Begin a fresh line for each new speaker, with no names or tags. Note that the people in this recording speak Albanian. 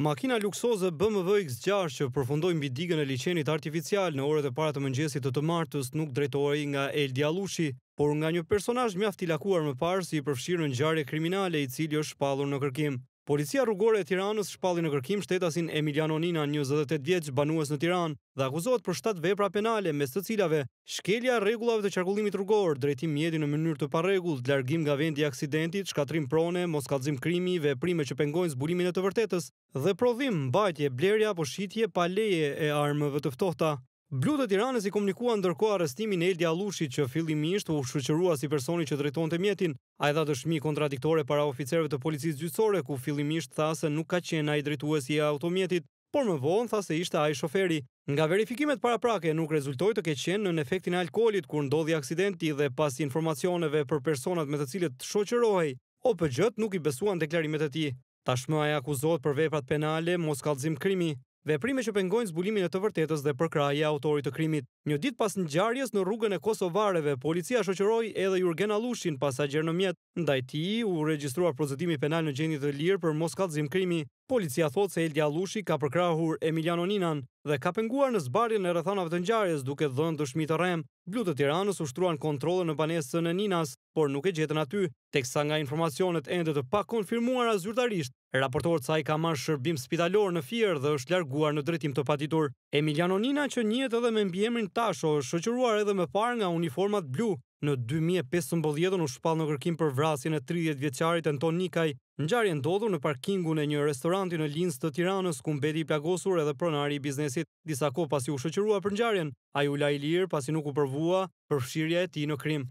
Makina luksoze BMW X6 që përfundoi mbi digën e liçenit artificial në orët e para të mëngjesit të të martës nuk drejtohej nga El Djallushi, por nga një personazh mjaft i lakuar më parë si i përfshirë në ngjarje kriminale i cili është shpallur në kërkim. Policia rrugore e Tiranës shpalli në kërkim shtetasin Emiliano Nina, 28 vjeç, banues në Tiranë, dhe akuzohet për 7 vepra penale, mes të cilave shkelja rregullave të qarkullimit rrugor, drejtim mjeti në mënyrë të parregullt, largim nga vendi i aksidentit, shkatrim prone, moskallzim krimi, veprime që pengojnë zbulimin e të vërtetës dhe prodhim, mbajtje, blerje apo shitje pa leje e armëve të ftohta. Blu të tiranës i komunikua ndërko arrestimin e Eldi Alushi që fillimisht u shqyrua si personi që drejton të mjetin, a dha dëshmi kontradiktore para oficerve të policisë gjysore, ku fillimisht tha se nuk ka qena i drejtues i automjetit, por më vonë tha se ishte a i shoferi. Nga verifikimet para prake, nuk rezultoj të keqen në nën efektin e alkoholit, kur ndodhi aksidenti dhe pas informacioneve për personat me të cilët të shqyrohej, o për gjëtë nuk i besuan deklarimet e ti. Tashmë a e akuzot për veprat penale, mos krimi veprime që pengojnë zbulimin e të vërtetës dhe përkrahje autorit të krimit. Një ditë pas ngjarjes në rrugën e Kosovareve, policia shoqëroi edhe Jurgen Alushin pasager në Mjet. Ndaj ti u registruar procedimi penal në gjendje të lirë për moskallzim krimi. Policia thotë se Eldja Alushi ka përkrahur Emiliano Ninan dhe ka penguar në zbarjen e rrethanave të ngjarjes duke dhënë dëshmi të rrem. Blu të Tiranës ushtruan kontrole në banesën e Ninas por nuk e gjetën aty, teksa nga informacionet ende të pa konfirmuara zyrtarisht, raportorët sa i ka marë shërbim spitalor në firë dhe është larguar në drejtim të patitur. Emiliano Nina që njëtë edhe me mbjemrin tasho është shëqëruar edhe me parë nga uniformat blu, Në 2015 u shpall në kërkim për vrasjen e 30 vjeçarit Anton Nikaj, ngjarje ndodhur në parkingu e një restoranti në Linz të Tiranës ku mbeti i plagosur edhe pronari i biznesit. Disa kohë pasi u shoqërua për ngjarjen, ai u la i lirë pasi nuk u përvua përfshirja e tij në krim.